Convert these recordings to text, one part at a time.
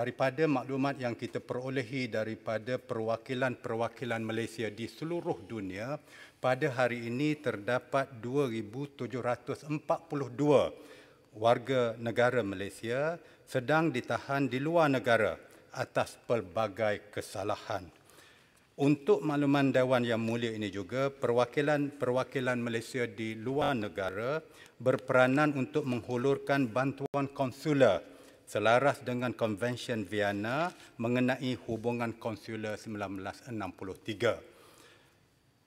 daripada maklumat yang kita perolehi daripada perwakilan-perwakilan Malaysia di seluruh dunia, pada hari ini terdapat 2,742 warga negara Malaysia sedang ditahan di luar negara atas pelbagai kesalahan. Untuk makluman Dewan yang mulia ini juga, perwakilan-perwakilan Malaysia di luar negara berperanan untuk menghulurkan bantuan konsuler selaras dengan Konvensyen Vienna mengenai hubungan konsuler 1963.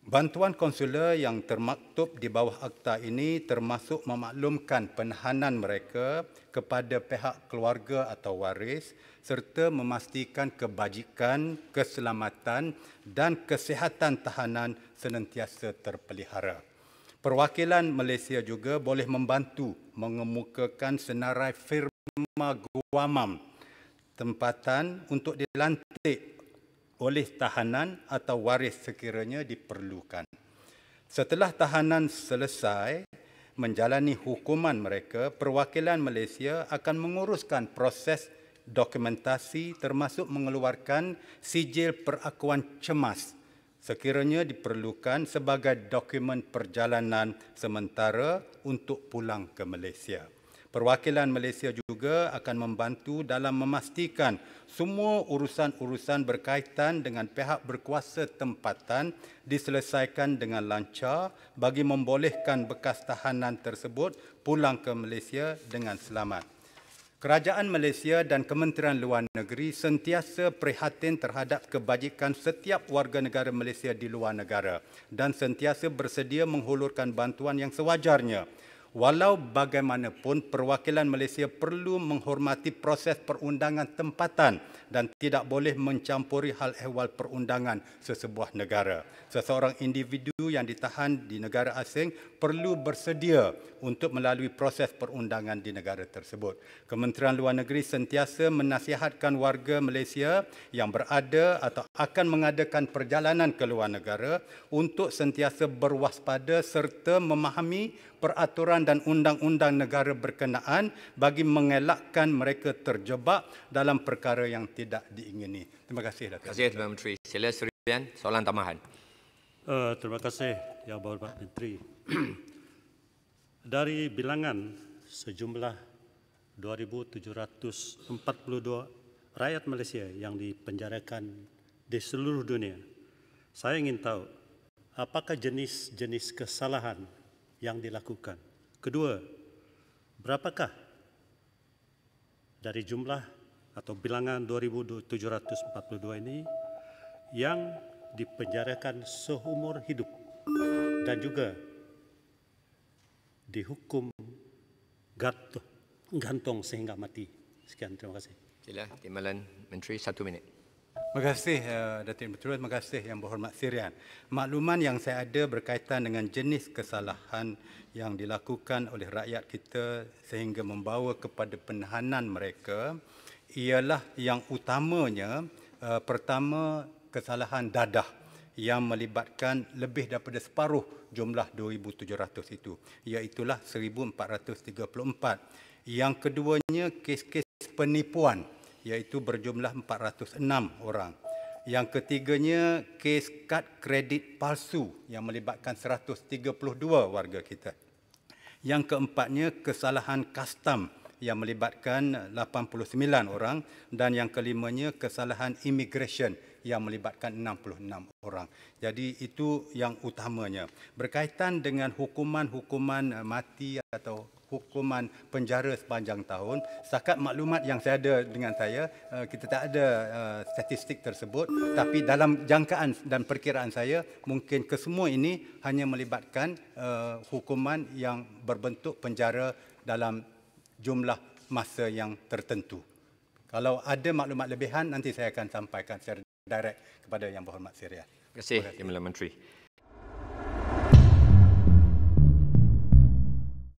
Bantuan konsuler yang termaktub di bawah akta ini termasuk memaklumkan penahanan mereka kepada pihak keluarga atau waris serta memastikan kebajikan, keselamatan dan kesihatan tahanan senantiasa terpelihara. Perwakilan Malaysia juga boleh membantu mengemukakan senarai firma Burma Guamam tempatan untuk dilantik oleh tahanan atau waris sekiranya diperlukan. Setelah tahanan selesai menjalani hukuman mereka, perwakilan Malaysia akan menguruskan proses dokumentasi termasuk mengeluarkan sijil perakuan cemas sekiranya diperlukan sebagai dokumen perjalanan sementara untuk pulang ke Malaysia perwakilan Malaysia juga akan membantu dalam memastikan semua urusan-urusan berkaitan dengan pihak berkuasa tempatan diselesaikan dengan lancar bagi membolehkan bekas tahanan tersebut pulang ke Malaysia dengan selamat. Kerajaan Malaysia dan Kementerian Luar Negeri sentiasa prihatin terhadap kebajikan setiap warga negara Malaysia di luar negara dan sentiasa bersedia menghulurkan bantuan yang sewajarnya Walau bagaimanapun, perwakilan Malaysia perlu menghormati proses perundangan tempatan dan tidak boleh mencampuri hal ehwal perundangan sesebuah negara. Seseorang individu yang ditahan di negara asing perlu bersedia untuk melalui proses perundangan di negara tersebut. Kementerian Luar Negeri sentiasa menasihatkan warga Malaysia yang berada atau akan mengadakan perjalanan ke luar negara untuk sentiasa berwaspada serta memahami peraturan dan undang-undang negara berkenaan bagi mengelakkan mereka terjebak dalam perkara yang tidak diingini. Terima kasih, Terima kasih, Tuan Menteri. Sila Serian, soalan tambahan. Uh, terima kasih, Yang Berhormat Menteri. Dari bilangan sejumlah 2,742 rakyat Malaysia yang dipenjarakan di seluruh dunia, saya ingin tahu apakah jenis-jenis kesalahan yang dilakukan. Kedua, berapakah dari jumlah atau bilangan 2.742 ini yang dipenjarakan seumur hidup dan juga dihukum gantung sehingga mati. Sekian, terima kasih. Sila, Timbalan Menteri, satu minit. Terima kasih eh, Datuk Menteri, terima kasih Yang Berhormat Sirian. Makluman yang saya ada berkaitan dengan jenis kesalahan yang dilakukan oleh rakyat kita sehingga membawa kepada penahanan mereka ialah yang utamanya eh, pertama kesalahan dadah yang melibatkan lebih daripada separuh jumlah 2,700 itu, iaitulah 1,434. Yang keduanya, kes-kes penipuan iaitu berjumlah 406 orang. Yang ketiganya kes kad kredit palsu yang melibatkan 132 warga kita. Yang keempatnya kesalahan custom yang melibatkan 89 orang dan yang kelimanya kesalahan immigration yang melibatkan 66 orang. Jadi itu yang utamanya. Berkaitan dengan hukuman-hukuman eh, mati atau hukuman penjara sepanjang tahun, setakat maklumat yang saya ada dengan saya, eh, kita tak ada eh, statistik tersebut. Tapi dalam jangkaan dan perkiraan saya, mungkin kesemua ini hanya melibatkan hukuman yang berbentuk penjara dalam jumlah masa yang tertentu. Kalau ada maklumat lebihan, nanti saya akan sampaikan secara direct kepada Yang Berhormat Syria. Terima kasih, Yang Menteri.